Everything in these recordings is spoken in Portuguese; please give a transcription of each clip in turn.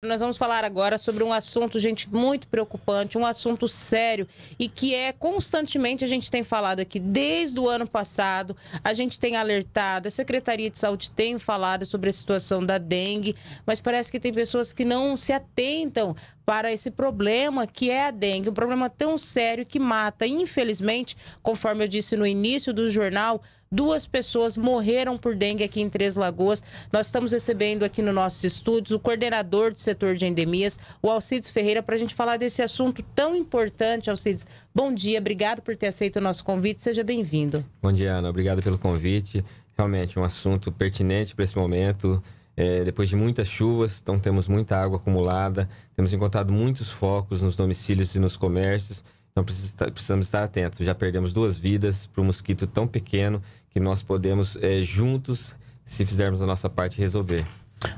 Nós vamos falar agora sobre um assunto, gente, muito preocupante, um assunto sério e que é constantemente a gente tem falado aqui desde o ano passado. A gente tem alertado, a Secretaria de Saúde tem falado sobre a situação da dengue, mas parece que tem pessoas que não se atentam para esse problema que é a dengue, um problema tão sério que mata, infelizmente, conforme eu disse no início do jornal, Duas pessoas morreram por dengue aqui em Três Lagoas. Nós estamos recebendo aqui nos nossos estúdios o coordenador do setor de endemias, o Alcides Ferreira, para a gente falar desse assunto tão importante. Alcides, bom dia, obrigado por ter aceito o nosso convite, seja bem-vindo. Bom dia, Ana, obrigado pelo convite. Realmente um assunto pertinente para esse momento. É, depois de muitas chuvas, então temos muita água acumulada, temos encontrado muitos focos nos domicílios e nos comércios, então tá, precisamos estar atentos. Já perdemos duas vidas para um mosquito tão pequeno que nós podemos, é, juntos, se fizermos a nossa parte, resolver.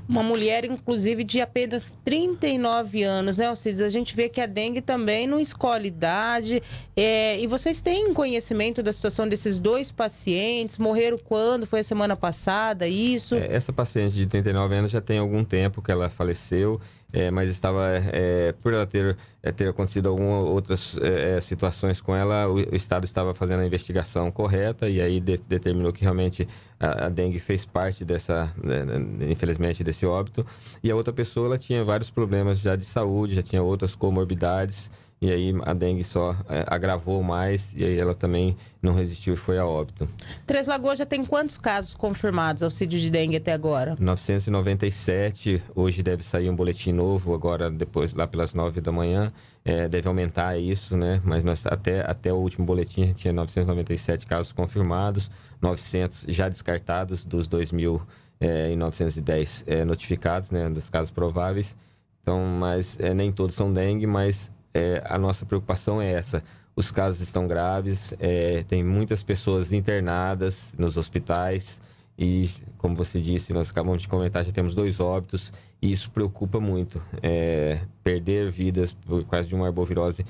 Uma mulher, inclusive, de apenas 39 anos, né, Alcides? A gente vê que a dengue também não escolhe idade. É, e vocês têm conhecimento da situação desses dois pacientes? Morreram quando? Foi a semana passada, isso? É, essa paciente de 39 anos já tem algum tempo que ela faleceu é, mas estava, é, é por ela ter, é, ter acontecido algumas outras é, situações com ela, o, o, Estado estava fazendo a investigação correta e aí de, determinou que realmente a, a, dengue fez parte dessa, né, né infelizmente, desse óbito. E a outra pessoa, ela tinha vários problemas já de saúde, já tinha outras comorbidades, e aí a dengue só é, agravou mais e aí ela também não resistiu e foi a óbito. Três Lagoas já tem quantos casos confirmados auxílio de dengue até agora? 997. Hoje deve sair um boletim novo, agora depois lá pelas 9 da manhã. É, deve aumentar isso, né? Mas nós, até, até o último boletim a gente tinha 997 casos confirmados, 900 já descartados dos 2.910 é, é, notificados, né? Dos casos prováveis. Então, mas é, nem todos são dengue, mas é, a nossa preocupação é essa. Os casos estão graves, é, tem muitas pessoas internadas nos hospitais e, como você disse, nós acabamos de comentar, já temos dois óbitos e isso preocupa muito. É, perder vidas por causa de uma arbovirose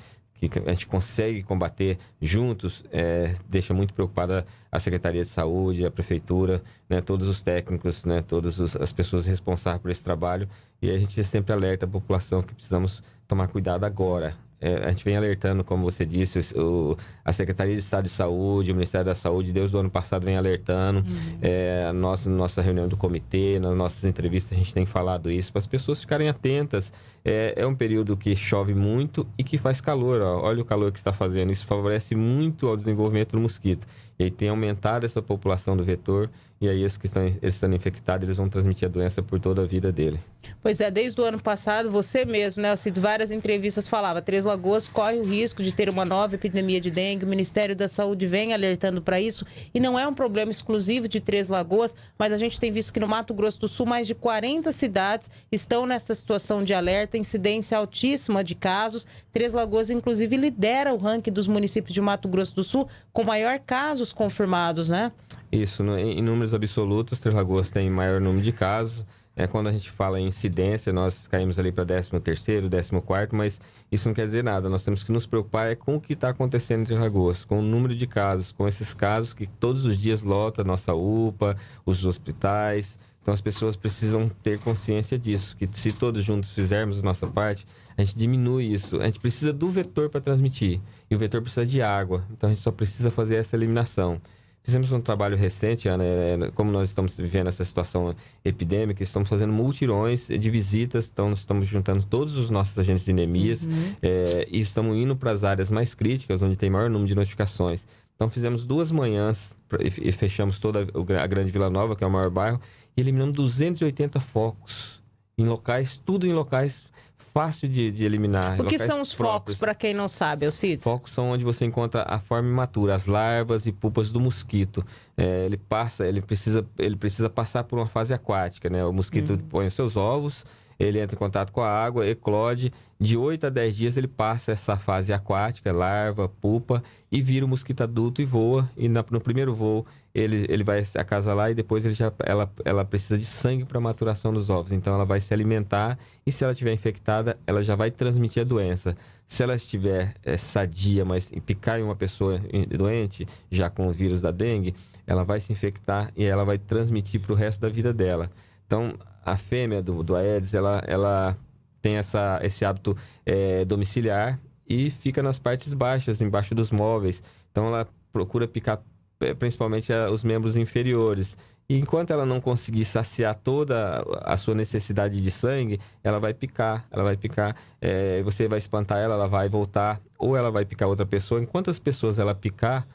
que a gente consegue combater juntos, é, deixa muito preocupada a Secretaria de Saúde, a Prefeitura, né, todos os técnicos, né, todas as pessoas responsáveis por esse trabalho. E a gente é sempre alerta a população que precisamos tomar cuidado agora, é, a gente vem alertando, como você disse, o, a Secretaria de Estado de Saúde, o Ministério da Saúde, desde o ano passado vem alertando. Uhum. É, nossa, nossa reunião do comitê, nas nossas entrevistas, a gente tem falado isso para as pessoas ficarem atentas. É, é, um período que chove muito e que faz calor. Ó. Olha o calor que está fazendo. Isso favorece muito ao desenvolvimento do mosquito. E aí tem aumentado essa população do vetor, e aí esses que estão, eles infectados, eles vão transmitir a doença por toda a vida dele. Pois é, desde o ano passado, você mesmo, né, Cid, várias entrevistas falava, Três Lagoas corre o risco de ter uma nova epidemia de dengue, o Ministério da Saúde vem alertando para isso, e não é um problema exclusivo de Três Lagoas, mas a gente tem visto que no Mato Grosso do Sul, mais de 40 cidades estão nessa situação de alerta, incidência altíssima de casos, Três Lagoas, inclusive, lidera o ranking dos municípios de Mato Grosso do Sul com maior casos casos confirmados, né? Isso, em números absolutos, Três Lagoas tem maior número de casos. É, quando a gente fala em incidência, nós caímos ali para 13 terceiro, 14 quarto, mas isso não quer dizer nada. Nós temos que nos preocupar é com o que está acontecendo em Três Lagoas, com o número de casos, com esses casos que todos os dias lota a nossa UPA, os hospitais, então as pessoas precisam ter consciência disso, que se todos juntos fizermos a nossa parte, a gente diminui isso. A gente precisa do vetor para transmitir, e o vetor precisa de água, então a gente só precisa fazer essa eliminação. Fizemos um trabalho recente, Ana, é, é, como nós estamos vivendo essa situação epidêmica, estamos fazendo multirões de visitas, então estamos juntando todos os nossos agentes de anemias uhum. é, e estamos indo para as áreas mais críticas, onde tem maior número de notificações. Então fizemos duas manhãs e fechamos toda a Grande Vila Nova, que é o maior bairro, e eliminamos 280 focos em locais, tudo em locais fácil de, de eliminar. O que são os próprios. focos, para quem não sabe, eu cito? Focos são onde você encontra a forma imatura, as larvas e pupas do mosquito. É, ele passa, ele precisa, ele precisa passar por uma fase aquática, né? O mosquito hum. põe os seus ovos, ele entra em contato com a água, eclode. De 8 a 10 dias ele passa essa fase aquática, larva, pupa, e vira o um mosquito adulto e voa. E na, no primeiro voo ele, ele vai a casa lá e depois ele já, ela, ela precisa de sangue para maturação dos ovos. Então ela vai se alimentar e se ela estiver infectada, ela já vai transmitir a doença. Se ela estiver é, sadia, mas picar em uma pessoa doente, já com o vírus da dengue, ela vai se infectar e ela vai transmitir para o resto da vida dela. Então, a fêmea do, do Aedes, ela, ela tem essa, esse hábito é, domiciliar e fica nas partes baixas, embaixo dos móveis. Então ela procura picar é, principalmente os membros inferiores. E enquanto ela não conseguir saciar toda a sua necessidade de sangue, ela vai picar, ela vai picar, é, você vai espantar ela, ela vai voltar, ou ela vai picar outra pessoa. Enquanto as pessoas ela picar,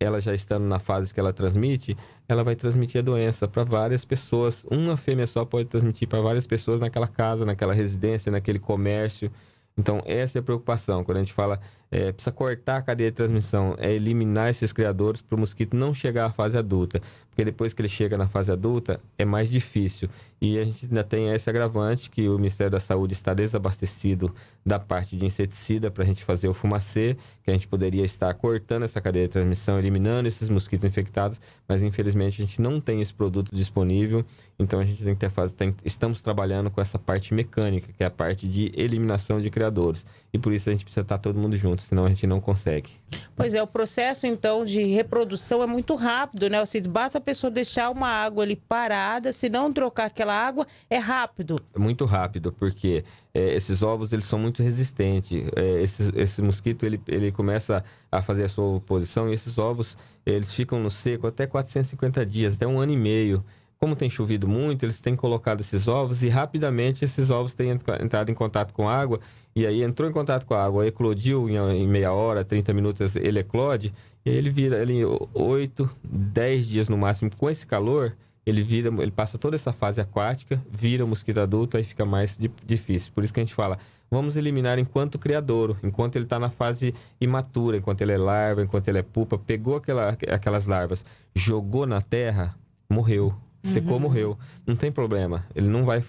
ela já estando na fase que ela transmite, ela vai transmitir a doença para várias pessoas. Uma fêmea só pode transmitir para várias pessoas naquela casa, naquela residência, naquele comércio. Então, essa é a preocupação. Quando a gente fala é, precisa cortar a cadeia de transmissão, é eliminar esses criadores para o mosquito não chegar à fase adulta, porque depois que ele chega na fase adulta é mais difícil. E a gente ainda tem esse agravante que o Ministério da Saúde está desabastecido da parte de inseticida para a gente fazer o fumacê, que a gente poderia estar cortando essa cadeia de transmissão, eliminando esses mosquitos infectados, mas infelizmente a gente não tem esse produto disponível, então a gente tem que ter fase, tem, estamos trabalhando com essa parte mecânica, que é a parte de eliminação de criadores e por isso a gente precisa estar tá todo mundo junto, senão a gente não consegue. Pois é, o processo então de reprodução é muito rápido, né? Ou seja, basta a pessoa deixar uma água ali parada, se não trocar aquela água, é rápido. É muito rápido, porque é, esses ovos eles são muito resistentes. É, esse, esse, mosquito ele, ele começa a fazer a sua oposição e esses ovos eles ficam no seco até 450 dias, até um ano e meio como tem chovido muito, eles têm colocado esses ovos e rapidamente esses ovos têm entrado em contato com água. E aí entrou em contato com a água, eclodiu em, meia hora, 30 minutos, ele eclode. E ele vira ali 8, 10 dias no máximo com esse calor. Ele vira, ele passa toda essa fase aquática, vira o mosquito adulto, aí fica mais difícil. Por isso que a gente fala, vamos eliminar enquanto criadouro, enquanto ele está na fase imatura, enquanto ele é larva, enquanto ele é pupa, pegou aquela, aquelas larvas, jogou na terra, morreu. Secou, uhum. morreu. Não tem problema. Ele não vai.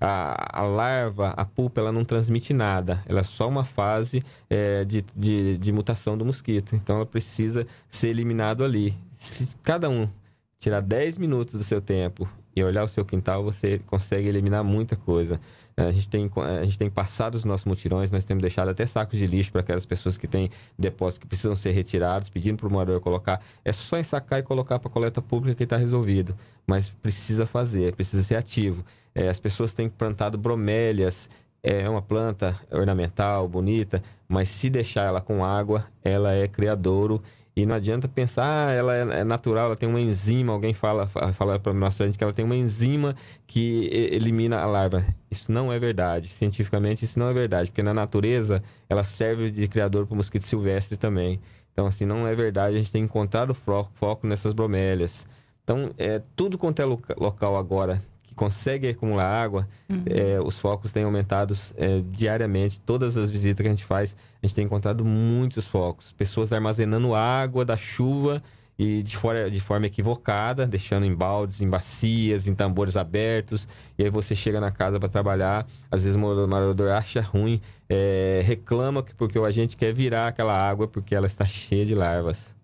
a, a, larva, a pulpa, ela não transmite nada. Ela é só uma fase é, de, de, de mutação do mosquito. Então ela precisa ser eliminado ali. Se cada um tirar 10 minutos do seu tempo e olhar o seu quintal, você consegue eliminar muita coisa. A gente tem, a gente tem passado os nossos mutirões, nós temos deixado até sacos de lixo para aquelas pessoas que têm depósitos que precisam ser retirados, pedindo para o morador colocar. É só ensacar e colocar para coleta pública que está resolvido. Mas precisa fazer, precisa ser ativo. É, as pessoas têm plantado bromélias, é uma planta ornamental, bonita, mas se deixar ela com água, ela é criadouro e não adianta pensar, ah, ela é, é natural, ela tem uma enzima. Alguém fala, fala para nossa gente que ela tem uma enzima que elimina a larva. Isso não é verdade. Cientificamente, isso não é verdade, porque na natureza ela serve de criador para o mosquito silvestre também. Então, assim, não é verdade. A gente tem encontrado foco, foco nessas bromélias. Então, é, tudo quanto é local agora consegue acumular água, uhum. é, os focos têm aumentado é, diariamente. Todas as visitas que a gente faz, a gente tem encontrado muitos focos. Pessoas armazenando água da chuva e de, fora, de forma equivocada, deixando em baldes, em bacias, em tambores abertos. E aí você chega na casa para trabalhar, às vezes o morador acha ruim, é, reclama que porque a gente quer virar aquela água porque ela está cheia de larvas.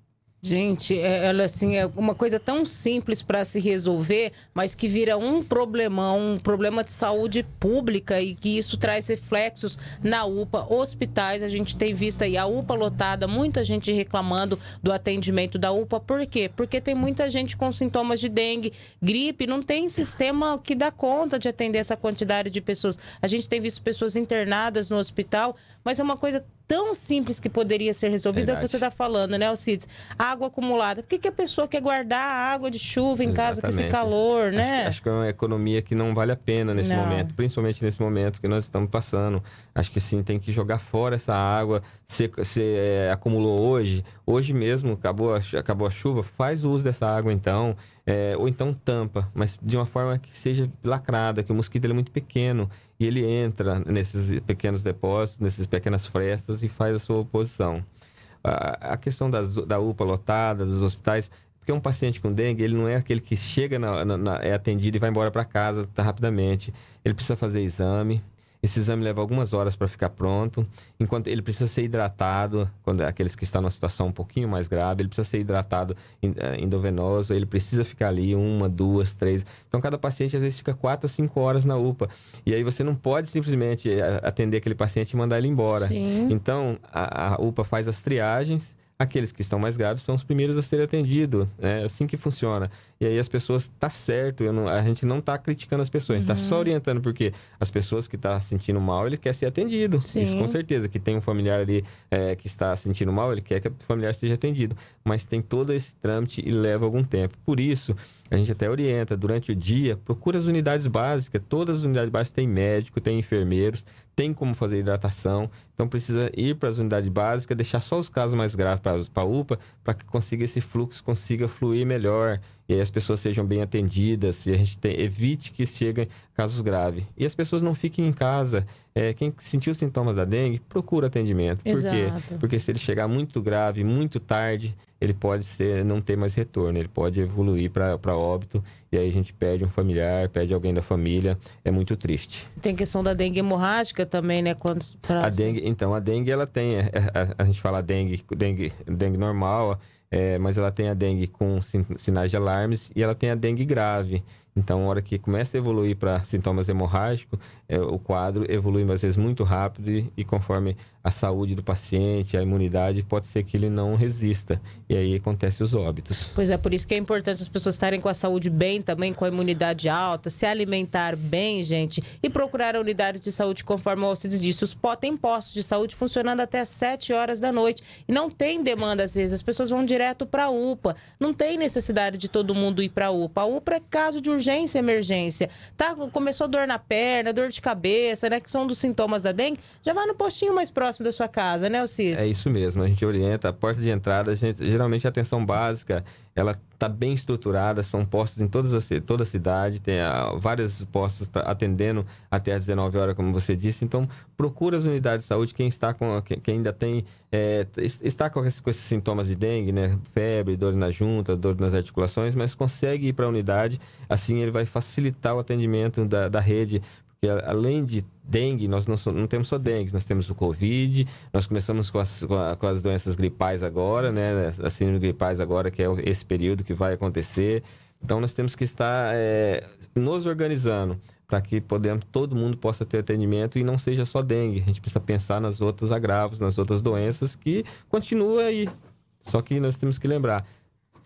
Gente, é, ela assim é uma coisa tão simples para se resolver, mas que vira um problemão, um problema de saúde pública e que isso traz reflexos na UPA, hospitais. A gente tem visto aí a UPA lotada, muita gente reclamando do atendimento da UPA. Por quê? Porque tem muita gente com sintomas de dengue, gripe, não tem sistema que dá conta de atender essa quantidade de pessoas. A gente tem visto pessoas internadas no hospital, mas é uma coisa tão simples que poderia ser resolvido é o que você está falando, né, Alcides? Água acumulada. Por que, que a pessoa quer guardar a água de chuva em Exatamente. casa com esse calor, né? Acho, que é uma economia que não vale a pena nesse não. momento, principalmente nesse momento que nós estamos passando. Acho que sim, tem que jogar fora essa água. Se, se é, acumulou hoje, hoje mesmo acabou a, acabou a chuva, faz uso dessa água então. É, ou então tampa, mas de uma forma que seja lacrada, que o mosquito é muito pequeno e ele entra nesses pequenos depósitos, nessas pequenas frestas e faz a sua oposição. A, a questão das, da UPA lotada, dos hospitais, porque um paciente com dengue, ele não é aquele que chega, na, na, na, é atendido e vai embora para casa tá, rapidamente. Ele precisa fazer exame, esse exame leva algumas horas para ficar pronto. Enquanto ele precisa ser hidratado, quando é aqueles que estão numa situação um pouquinho mais grave, ele precisa ser hidratado eh, endovenoso, ele precisa ficar ali uma, duas, três. Então cada paciente às vezes fica quatro a cinco horas na UPA. E aí você não pode simplesmente eh, atender aquele paciente e mandar ele embora. Sim. Então a, a UPA faz as triagens aqueles que estão mais graves são os primeiros a ser atendidos. Né? É assim que funciona. E aí as pessoas, tá certo, não, a gente não tá criticando as pessoas, uhum. tá só uhum. orientando, porque as pessoas que tá sentindo mal, ele quer ser atendido. Sim. Isso com certeza, que tem um familiar ali é, que está sentindo mal, ele quer que o familiar seja atendido. Mas tem todo esse trâmite e leva algum tempo. Por isso, a gente até orienta, durante o dia, procura as unidades básicas, todas as unidades básicas têm médico, tem enfermeiros, tem como fazer hidratação, então precisa ir para as unidades básicas, deixar só os casos mais graves para a UPA, para que consiga esse fluxo consiga fluir melhor e aí as pessoas sejam bem atendidas e a gente evite que cheguem casos graves. E as pessoas não fiquem em casa. É, quem sentiu os sintomas da dengue, procura atendimento. Exato. Por quê? Porque se ele chegar muito grave, muito tarde, ele pode ser, não ter mais retorno, ele pode evoluir para óbito e aí a gente pede um familiar, pede alguém da família, é muito triste. Tem questão da dengue hemorrágica também, né? Quando, pra... a dengue, então, a dengue ela tem, a, é, é, a, a gente fala dengue, dengue, dengue normal, é, mas ela tem a dengue com sinais de alarmes e ela tem a dengue grave, então, na hora que começa a evoluir para sintomas hemorrágicos, é, o quadro evolui às vezes muito rápido e, e, conforme a saúde do paciente, a imunidade, pode ser que ele não resista. E aí acontece os óbitos. Pois é, por isso que é importante as pessoas estarem com a saúde bem também, com a imunidade alta, se alimentar bem, gente, e procurar a unidade de saúde conforme o Alcides disse. Os tem postos de saúde funcionando até 7 horas da noite. E não tem demanda, às vezes, as pessoas vão direto para a UPA. Não tem necessidade de todo mundo ir para a UPA. A UPA é caso de urgência urgência, emergência. Tá, começou dor na perna, dor de cabeça, né? Que são dos sintomas da dengue, já vai no postinho mais próximo da sua casa, né, Cis? É isso mesmo, a gente orienta. A porta de entrada, a gente, geralmente a é atenção básica ela está bem estruturada, são postos em todas as, toda a cidade, tem a, ah, vários postos atendendo até às 19 horas, como você disse. Então, procura as unidades de saúde, quem está com quem, quem ainda tem é, está com, esse, com, esses sintomas de dengue, né? Febre, dor na junta, dor nas articulações, mas consegue ir para a unidade, assim ele vai facilitar o atendimento da, da rede, que além de dengue, nós não, não, temos só dengue, nós temos o Covid, nós começamos com as, com as doenças gripais agora, né? As síndrome gripais agora, que é esse período que vai acontecer. Então, nós temos que estar é, nos organizando para que podemos, todo mundo possa ter atendimento e não seja só dengue. A gente precisa pensar nas outros agravos, nas outras doenças que continua aí. Só que nós temos que lembrar,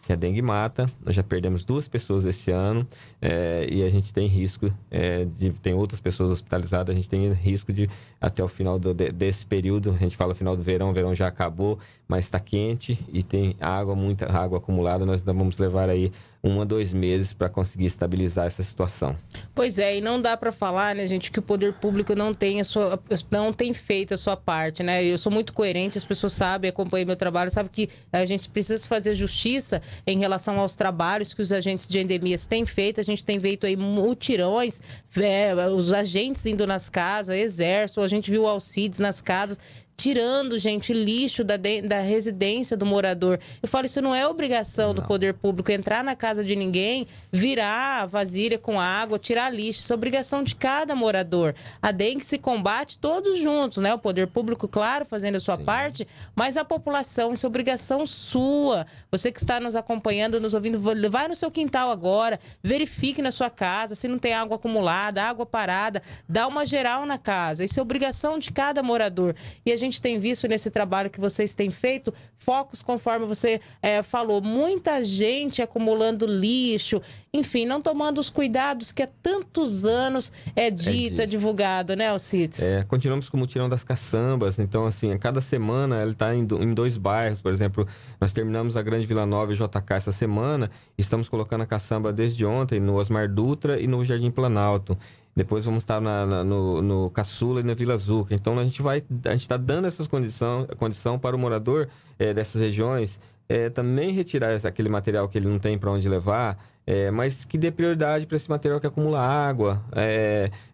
que a dengue mata. Nós já perdemos duas pessoas esse ano é, e a gente tem risco é, de tem outras pessoas hospitalizadas. A gente tem risco de até o final do, de, desse período, a gente fala final do verão, o verão já acabou, mas está quente e tem água muita água acumulada. Nós ainda vamos levar aí um a dois meses para conseguir estabilizar essa situação. Pois é, e não dá para falar, né, gente, que o poder público não tem a sua, não tem feito a sua parte, né? Eu sou muito coerente, as pessoas sabem, acompanham meu trabalho, sabem que a gente precisa fazer justiça em relação aos trabalhos que os agentes de endemias têm feito. A gente tem feito aí mutirões, é, os agentes indo nas casas, exército, a gente viu o Alcides nas casas tirando, gente, lixo da, de, da residência do morador. Eu falo, isso não é obrigação não. do poder público entrar na casa de ninguém, virar vasilha com água, tirar lixo. Isso é obrigação de cada morador. A dengue se combate todos juntos, né? O poder público, claro, fazendo a sua Sim. parte, mas a população, isso é obrigação sua. Você que está nos acompanhando, nos ouvindo, vai no seu quintal agora, verifique na sua casa se não tem água acumulada, água parada, dá uma geral na casa. Isso é obrigação de cada morador. E a gente gente tem visto nesse trabalho que vocês têm feito? Focos, conforme você é, falou, muita gente acumulando lixo, enfim, não tomando os cuidados que há tantos anos é, é dito, é, é divulgado, né, Alcides? É, continuamos com o mutirão das caçambas, então, assim, a cada semana ela está em, dois bairros, por exemplo, nós terminamos a Grande Vila Nova e JK essa semana, estamos colocando a caçamba desde ontem no Osmar Dutra e no Jardim Planalto. Depois vamos estar na, na, no, no Caçula e na Vila Azul. Então a gente vai, a gente está dando essas condição, condição para o morador é, dessas regiões é, também retirar aquele material que ele não tem para onde levar, é, mas que dê prioridade para esse material que acumula água,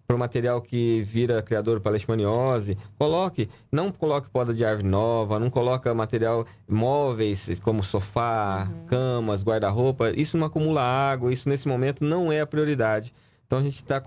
para o material que vira criador para leishmaniose. Coloque, não coloque poda de árvore nova, não coloca material móveis como sofá, uhum. camas, guarda-roupa. Isso não acumula água, isso nesse momento não é a prioridade. Então a gente está é,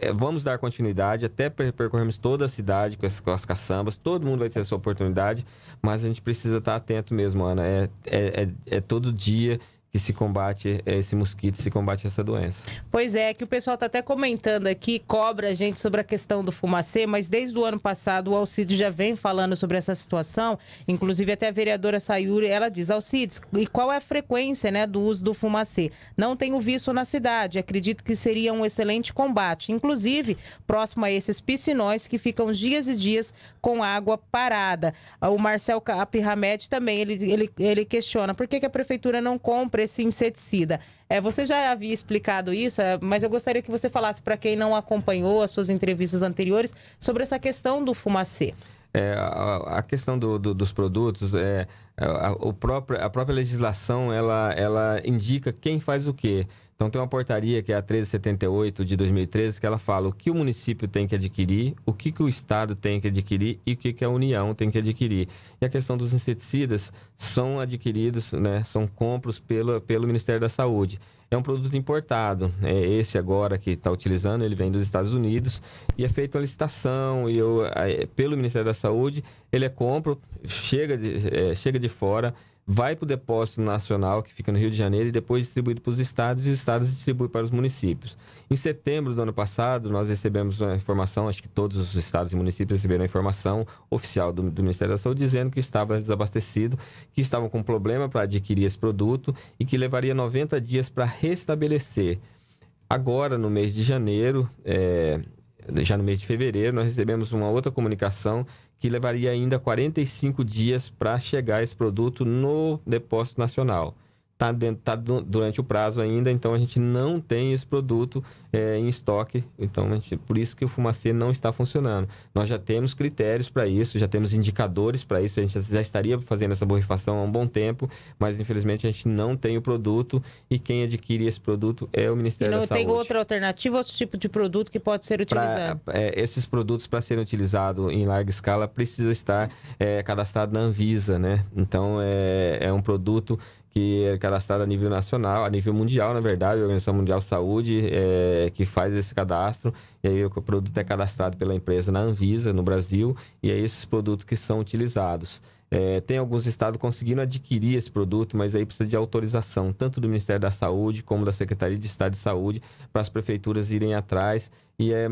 é, é, vamos dar continuidade até percorrermos toda a cidade com as, com as, caçambas, todo mundo vai ter a sua oportunidade, mas a gente precisa estar tá atento mesmo, Ana. É, é, é, é todo dia que se combate esse mosquito, se combate essa doença. Pois é, que o pessoal está até comentando aqui, cobra a gente sobre a questão do fumacê, mas desde o ano passado o Alcides já vem falando sobre essa situação, inclusive até a vereadora Sayuri, ela diz, Alcides, e qual é a frequência né, do uso do fumacê? Não tenho visto na cidade, acredito que seria um excelente combate, inclusive próximo a esses piscinões que ficam dias e dias com água parada. O Marcel Capirramed também, ele, ele, ele questiona, por que, que a prefeitura não compra sobre esse inseticida. É, você já havia explicado isso, é, mas eu gostaria que você falasse para quem não acompanhou as suas entrevistas anteriores sobre essa questão do fumacê. É, a, a, questão do, do, dos produtos, é, a, é, a, o próprio, a própria legislação, ela, ela indica quem faz o quê. Então tem uma portaria que é a 1378 de 2013 que ela fala o que o município tem que adquirir, o que, que o estado tem que adquirir e o que, que a União tem que adquirir. E a questão dos inseticidas são adquiridos, né, são compros pelo pelo Ministério da Saúde. É um produto importado. É esse agora que está utilizando, ele vem dos Estados Unidos e é feita a licitação e eu, é, pelo Ministério da Saúde ele é compro, chega de, é, chega de fora vai para o depósito nacional, que fica no Rio de Janeiro, e depois distribuído para os estados, e os estados distribuem para os municípios. Em setembro do ano passado, nós recebemos uma informação, acho que todos os estados e municípios receberam a informação oficial do, do Ministério da Saúde, dizendo que estava desabastecido, que estavam com problema para adquirir esse produto e que levaria 90 dias para restabelecer. Agora, no mês de janeiro, é, já no mês de fevereiro, nós recebemos uma outra comunicação que levaria ainda 45 dias para chegar esse produto no depósito nacional está tá, tá durante o prazo ainda, então a gente não tem esse produto é, em estoque, então gente, por isso que o Fumacê não está funcionando. Nós já temos critérios para isso, já temos indicadores para isso, a gente já estaria fazendo essa borrifação há um bom tempo, mas infelizmente a gente não tem o produto e quem adquire esse produto é o Ministério da Saúde. E não tem outra alternativa, outro tipo de produto que pode ser utilizado? Pra, é, esses produtos para serem utilizados em larga escala precisa estar é, cadastrado na Anvisa, né? Então é, é um produto que é cadastrada a nível nacional, a nível mundial, na verdade, a Organização Mundial de Saúde é, que faz esse cadastro, e aí o produto é cadastrado pela empresa na Anvisa, no Brasil, e é esses produtos que são utilizados. É, tem alguns estados conseguindo adquirir esse produto, mas aí precisa de autorização, tanto do Ministério da Saúde como da Secretaria de Estado de Saúde, para as prefeituras irem atrás. E é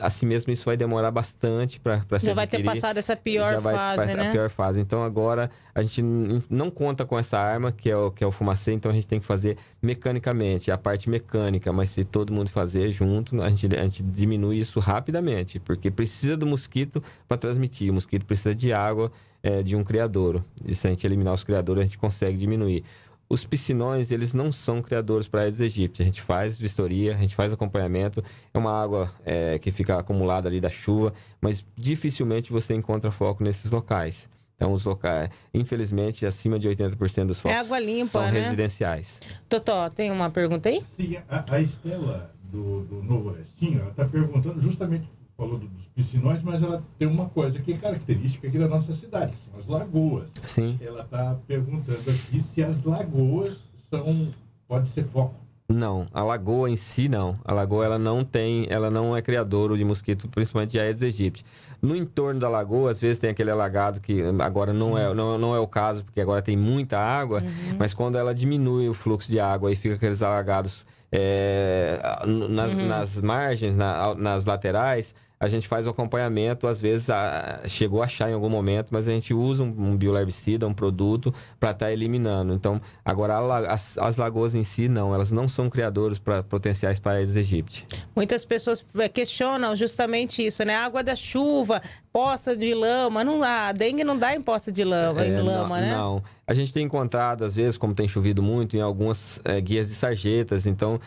assim mesmo isso vai demorar bastante para se Já vai ter passado essa pior fase, né? A pior fase. Então agora a gente não conta com essa arma, que é o, que é o fumacê, então a gente tem que fazer mecanicamente, a parte mecânica, mas se todo mundo fazer junto, a gente, a gente diminui isso rapidamente, porque precisa do mosquito para transmitir. O mosquito precisa de água é, de um criador. E se a gente eliminar os criadores, a gente consegue diminuir. Os piscinões, eles não são criadores para Aedes aegypti. A gente faz vistoria, a gente faz acompanhamento. É uma água é, que fica acumulada ali da chuva, mas dificilmente você encontra foco nesses locais. Então, os locais, infelizmente, acima de 80% dos é focos é água limpa, são né? residenciais. Totó, tem uma pergunta aí? Sim, a, a Estela do, do Novo Orestinho, ela está perguntando justamente falou dos piscinões, mas ela tem uma coisa que é característica aqui da nossa cidade, que são as lagoas. Sim. Ela está perguntando aqui se as lagoas são pode ser foco. Não, a lagoa em si não. A lagoa ela não tem, ela não é criadora de mosquito, principalmente de Aedes aegypti. No entorno da lagoa, às vezes tem aquele alagado que hum, agora não é, não, não é o caso, porque agora tem muita água, uhum. mas quando ela diminui o fluxo de água e fica aqueles alagados é, nas, uhum. nas, margens, na, nas laterais, a gente faz o acompanhamento, às vezes a, chegou a achar em algum momento, mas a gente usa um, um biolarvicida, um produto, para estar tá eliminando. Então, agora a, as, as, lagoas em si, não, elas não são criadores para potenciais paredes egípcias. Muitas pessoas eh, questionam justamente isso, né? A água da chuva, poça de lama. Não, dá. dengue não dá em poça de lama, é, em lama, não, né? Não. A gente tem encontrado, às vezes, como tem chovido muito, em algumas é, guias de sarjetas. Então,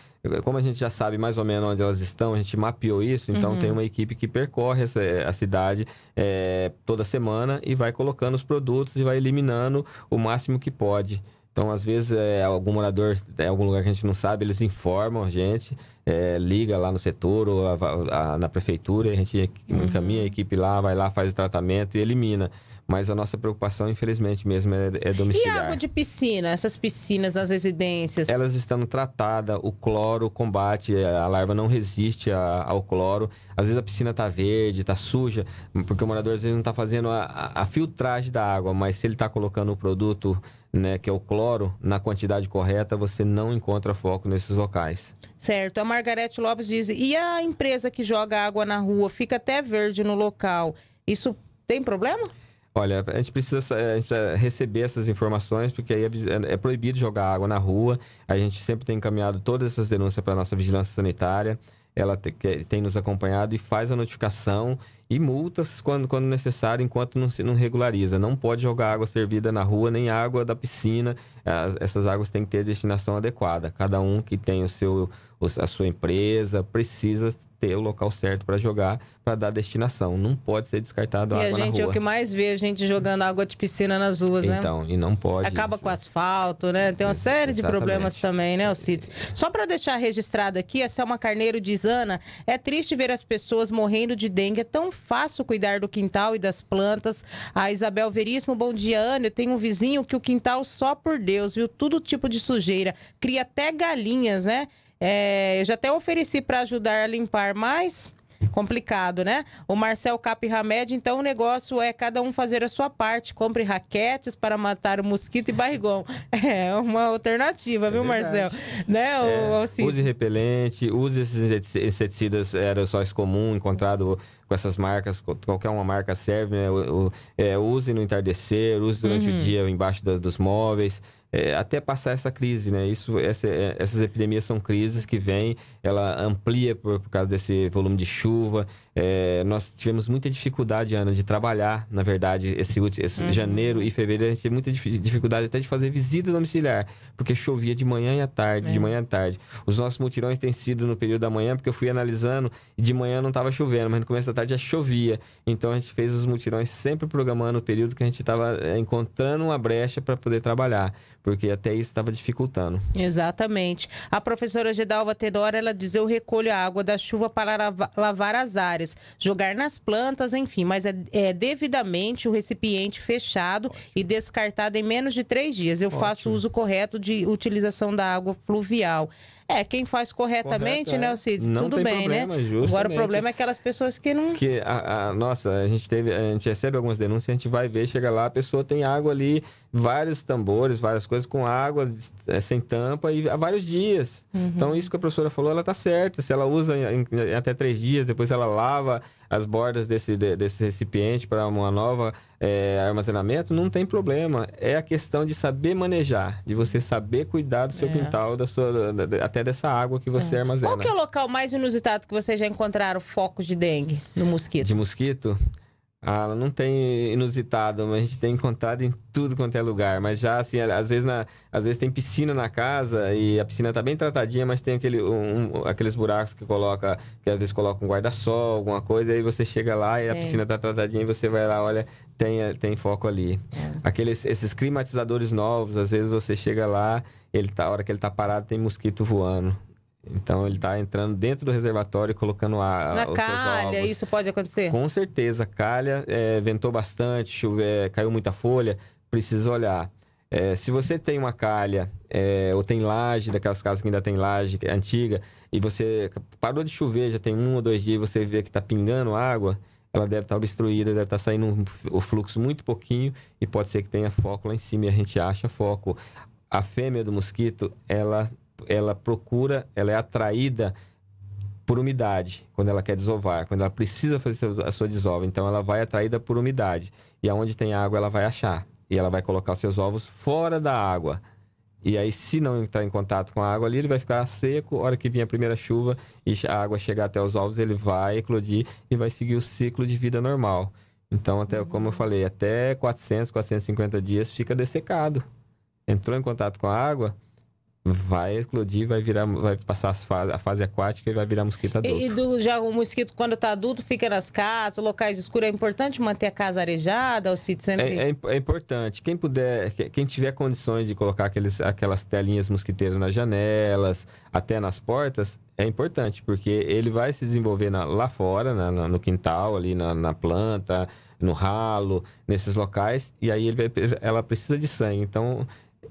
como a gente já sabe mais ou menos onde elas estão, a gente mapeou isso. Então, uhum. tem uma equipe que percorre essa, é, a cidade é, toda semana e vai colocando os produtos e vai eliminando o máximo que pode. Então, às vezes, é, algum morador, é algum lugar que a gente não sabe, eles informam a gente, é, liga lá no setor ou a, a, na prefeitura, a gente uhum. encaminha a uhum. equipe lá, vai lá, faz o tratamento e elimina. Mas a nossa preocupação, infelizmente mesmo, é, é domiciliar. E água de piscina? Essas piscinas nas residências? Elas estão tratadas, o cloro combate, é, a larva não resiste a, ao cloro. Às vezes a piscina está verde, está suja, porque o morador às vezes não está fazendo a, a filtragem da água, mas se ele está colocando o produto né, que é o cloro, na quantidade correta, você não encontra foco nesses locais. Certo. A Margarete Lopes diz: e a empresa que joga água na rua fica até verde no local? Isso tem problema? Olha, a gente precisa eh, receber essas informações, porque aí é, é, é proibido jogar água na rua. A gente sempre tem encaminhado todas essas denúncias para a nossa vigilância sanitária. Ela tem nos acompanhado e faz a notificação e multas quando, quando necessário, enquanto não, não regulariza. Não pode jogar água servida na rua, nem água da piscina. essas águas têm que ter a destinação adequada. Cada um que tem o seu, a sua empresa precisa ter o local certo para jogar, para dar destinação. Não pode ser descartado e água a gente, na rua. é o que mais vê, a gente jogando água de piscina nas ruas, então, né? Então, e não pode. Acaba isso. com asfalto, né? Tem uma Ex série exatamente. de problemas também, né, Alcides? É. Só para deixar registrado aqui, a Selma Carneiro diz, Ana, é triste ver as pessoas morrendo de dengue, é tão fácil cuidar do quintal e das plantas. A Isabel Veríssimo, bom dia, Ana. Eu tenho um vizinho que o quintal só por Deus, viu? Tudo tipo de sujeira. Cria até galinhas, né? É, eu já até ofereci para ajudar a limpar, mas complicado, né? O Marcel Cap então o negócio é cada um fazer a sua parte. Compre raquetes para matar o mosquito e barrigão. É uma alternativa, é viu, Marcel? Né? É, o, use repelente, use esses inseticidas aerossóis comum encontrado com essas marcas, qualquer uma marca serve, né? O, o, é, use no entardecer, use durante uhum. o dia embaixo da, dos móveis é, até passar essa crise, né? Isso, essa, é, essas epidemias são crises que vêm, ela amplia por, por causa desse volume de chuva. É, nós tivemos muita dificuldade, Ana, de trabalhar, na verdade, esse, esse uhum. janeiro e fevereiro, a gente teve muita dificuldade até de fazer visita domiciliar, porque chovia de manhã e à tarde, é. de manhã à tarde. Os nossos mutirões têm sido no período da manhã, porque eu fui analisando e de manhã não estava chovendo, mas no começo da tarde já chovia. Então a gente fez os mutirões sempre programando o período que a gente estava é, encontrando uma brecha para poder trabalhar porque até isso estava dificultando. Exatamente. A professora Gedalva Tedora, ela diz, eu recolho a água da chuva para lavar as áreas, jogar nas plantas, enfim, mas é, é devidamente o recipiente fechado Ótimo. e descartado em menos de três dias. Eu Ótimo. faço uso correto de utilização da água fluvial. É, quem faz corretamente, Correto, né, Alcides? É. Não tudo bem, né? problema, né? Justamente. Agora o problema é aquelas pessoas que não. Que a, a, nossa, a gente teve, a gente recebe algumas denúncias, a gente vai ver, chega lá, a pessoa tem água ali, vários tambores, várias coisas com água é, sem tampa e há vários dias. Uhum. Então, isso que a professora falou, ela tá certa. Se ela usa em, em, até três dias, depois ela lava, as bordas desse, desse recipiente para uma nova é, armazenamento, não tem problema. É a questão de saber manejar, de você saber cuidar do seu é. quintal, da sua, da, da, até dessa água que você é. armazena. Qual que é o local mais inusitado que vocês já encontraram focos de dengue no mosquito? De mosquito? Ah, não tem inusitado, mas a gente tem encontrado em tudo quanto é lugar. Mas já, assim, às vezes, na, às vezes tem piscina na casa e a piscina tá bem tratadinha, mas tem aquele, um, um, aqueles buracos que coloca, que às vezes coloca um guarda-sol, alguma coisa, e aí você chega lá e a piscina tá tratadinha e você vai lá, olha, tem, eh, tem foco ali. É. Aqueles, esses climatizadores novos, às vezes você chega lá, ele tá, a hora que ele tá parado tem mosquito voando. Então ele está entrando dentro do reservatório e colocando a. Na calha, isso pode acontecer? Com certeza, calha, é, ventou bastante, chove, é, caiu muita folha, precisa olhar. É, se você tem uma calha é, ou tem laje, daquelas casas que ainda tem laje é antiga, e você parou de chover, já tem um ou dois dias e você vê que está pingando água, ela deve estar tá obstruída, deve estar tá saindo um, o fluxo muito pouquinho e pode ser que tenha foco lá em cima e a gente acha foco. A fêmea do mosquito, ela ela procura, ela é atraída por umidade, quando ela quer desovar, quando ela precisa fazer a sua desova. Então ela vai atraída por umidade. E aonde tem água, ela vai achar. E ela vai colocar os seus ovos fora da água. E aí, se não entrar em contato com a água ali, ele vai ficar seco. A hora que vir a primeira chuva e a água chegar até os ovos, ele vai eclodir e vai seguir o ciclo de vida normal. Então, até uhum. como eu falei, até 400, 450 dias fica dessecado. Entrou em contato com a água, vai eclodir, vai virar, vai passar fase, a fase aquática e vai virar mosquito adulto. E, e do, já o mosquito, quando está adulto, fica nas casas, locais escuros. É importante manter a casa arejada, o sítio sempre. É, é, é, importante. Quem puder, quem tiver condições de colocar aqueles, aquelas telinhas mosquiteiras nas janelas, até nas portas, é importante, porque ele vai se desenvolver na, lá fora, na, na, no quintal, ali na planta, no ralo, nesses locais, e aí ele, ela precisa de sangue. Então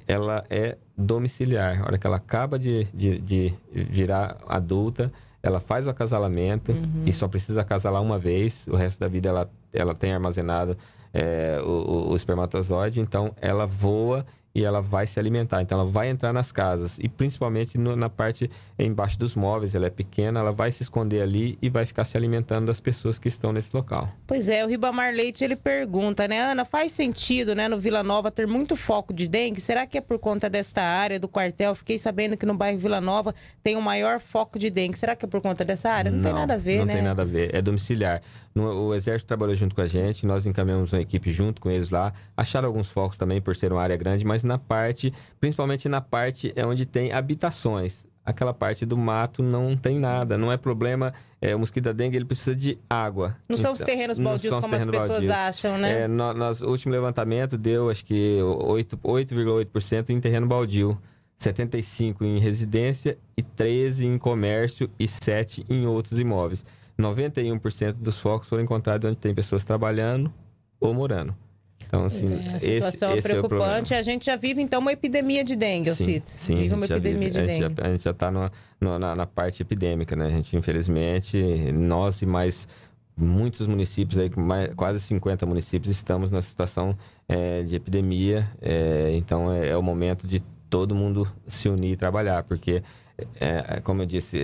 ela é domiciliar. A hora que ela acaba de, de, de virar adulta, ela faz o acasalamento uhum. e só precisa acasalar uma vez. O resto da vida ela, ela tem armazenado é, o, o espermatozoide, então ela voa e ela vai se alimentar. Então, ela vai entrar nas casas e principalmente no, na parte embaixo dos móveis. Ela é pequena, ela vai se esconder ali e vai ficar se alimentando das pessoas que estão nesse local. Pois é, o Ribamar Leite ele pergunta, né, Ana? Faz sentido, né, no Vila Nova ter muito foco de dengue? Será que é por conta desta área do quartel? Fiquei sabendo que no bairro Vila Nova tem o maior foco de dengue. Será que é por conta dessa área? Não, não tem nada a ver, não né? Não tem nada a ver. É domiciliar. No, o Exército trabalhou junto com a gente, nós encaminhamos uma equipe junto com eles lá. Acharam alguns focos também por ser uma área grande, mas na parte, principalmente na parte é onde tem habitações. Aquela parte do mato não tem nada, não é problema. É, o mosquito da dengue ele precisa de água. Não então, são os então, terrenos baldios os como terrenos as pessoas baldios. acham, né? É, no, nós, o último levantamento deu, acho que 8,8% em terreno baldio. 75 em residência e 13 em comércio e 7 em outros imóveis. 91% dos focos foram encontrados onde tem pessoas trabalhando ou morando. Então, assim, é, a situação esse, é preocupante. É a gente já vive, então, uma epidemia de dengue, sim, Cito. Sim, vive uma epidemia de dengue. A gente já está na, na parte epidêmica, né? A gente, infelizmente, nós e mais muitos municípios, aí, mais, quase 50 municípios, estamos na situação é, de epidemia. É, então, é, é, o momento de todo mundo se unir e trabalhar, porque... É, é, como eu disse,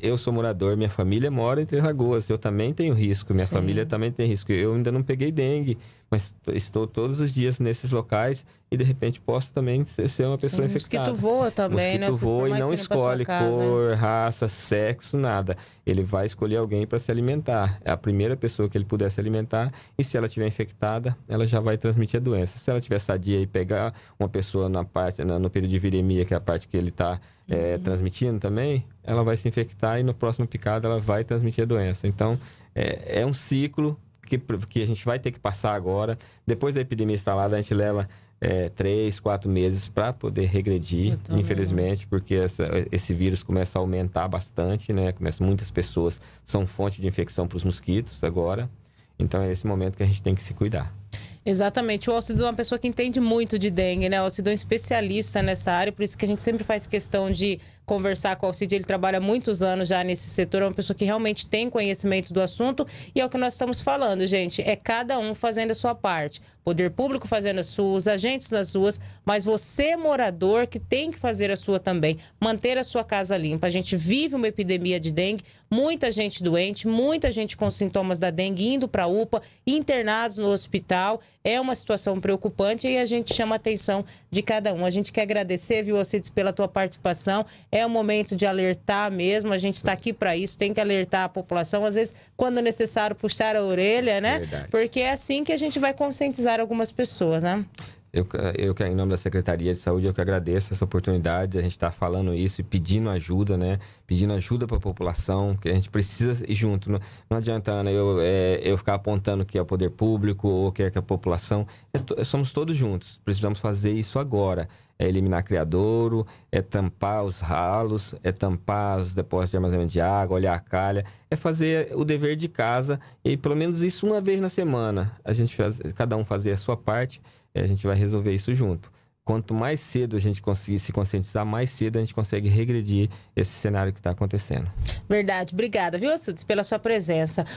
eu sou morador, minha família mora em Três Lagoas, eu também tenho risco, minha sim. família também tem risco. Eu ainda não peguei dengue, mas estou todos os dias nesses locais e de repente posso também ser uma pessoa Sim, infectada. Mosquito voa também, né? mosquito né? voa e não escolhe né? cor, raça, sexo, nada. Ele vai escolher alguém para se alimentar. É a primeira pessoa que ele puder se alimentar e se ela estiver infectada, ela já vai transmitir a doença. Se ela tiver sadia e pegar uma pessoa na parte na, no período de viremia, que é a parte que ele está é, uhum. transmitindo também, ela vai se infectar e no próximo picado ela vai transmitir a doença. Então é, é um ciclo que, que a gente vai ter que passar agora. Depois da epidemia instalada, a gente leva é, três, quatro meses para poder regredir, infelizmente, porque essa, esse vírus começa a aumentar bastante, né? Começa, muitas pessoas são fonte de infecção para os mosquitos agora. Então é esse momento que a gente tem que se cuidar. Exatamente. O Alcides é uma pessoa que entende muito de dengue, né? O Alcides é um especialista nessa área, por isso que a gente sempre faz questão de conversar com o Alcides. Ele trabalha muitos anos já nesse setor, é uma pessoa que realmente tem conhecimento do assunto e é o que nós estamos falando, gente. É cada um fazendo a sua parte. Poder público fazendo a sua, os agentes nas ruas, mas você, morador, que tem que fazer a sua também. Manter a sua casa limpa. A gente vive uma epidemia de dengue, muita gente doente, muita gente com sintomas da dengue indo para a UPA, internados no hospital. É uma situação preocupante e a gente chama a atenção de cada um. A gente quer agradecer, viu, Ocides, pela tua participação. É o momento de alertar mesmo, a gente está aqui para isso, tem que alertar a população. Às vezes, quando necessário, puxar a orelha, né? Verdade. Porque é assim que a gente vai conscientizar algumas pessoas, né? Eu, eu em nome da Secretaria de Saúde, eu que agradeço essa oportunidade. A gente está falando isso e pedindo ajuda, né? Pedindo ajuda para a população, que a gente precisa ir junto. Não, não adianta, Ana, eu, é, eu ficar apontando que é o poder público ou que é que é a população. É, é, somos todos juntos. Precisamos fazer isso agora. É eliminar criadouro, é tampar os ralos, é tampar os depósitos de armazenamento de água, olhar a calha, é fazer o dever de casa e pelo menos isso uma vez na semana. A gente faz, cada um fazer a sua parte é, a gente vai resolver isso junto. Quanto mais cedo a gente conseguir se conscientizar, mais cedo a gente consegue regredir esse cenário que está acontecendo. Verdade. Obrigada, viu, Assudes, pela sua presença.